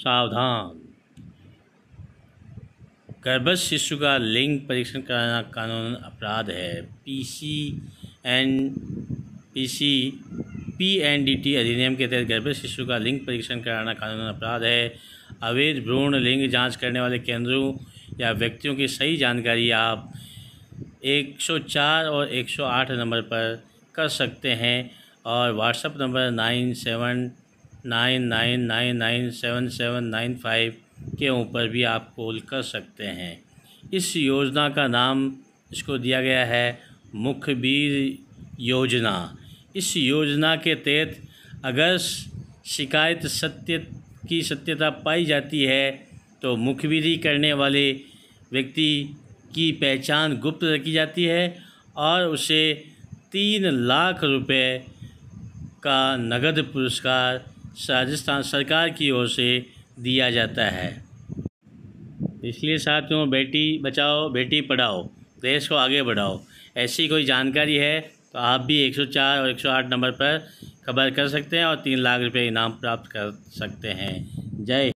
सावधान गर्भस्थ शिशु का लिंग परीक्षण कराना कानून अपराध है PC N PC P N D T अधिनियम के तहत गर्भस्थ शिशु का लिंग परीक्षण कराना कानून अपराध है अवैध भ्रूण लिंग जांच करने वाले केंद्रों या व्यक्तियों की सही जानकारी आप 104 और 108 नंबर पर कर सकते हैं और WhatsApp number nine seven nine nine nine nine seven seven nine five के ऊपर भी आप कॉल कर सकते हैं इस योजना का नाम इसको दिया गया है मुखबीर योजना इस योजना के तहत अगर शिकायत सत्य की सत्यता पाई जाती है तो मुखबिरी करने वाले व्यक्ति की पहचान गुप्त रखी जाती है और उसे तीन लाख रुपए का नगद पुरस्कार राजस्थान सरकार की ओर से दिया जाता है इसलिए साथियों बेटी बचाओ बेटी पढ़ाओ देश को आगे बढ़ाओ ऐसी कोई जानकारी है तो आप भी 104 और 108 नंबर पर खबर कर सकते हैं और तीन लाख रुपए इनाम प्राप्त कर सकते हैं जय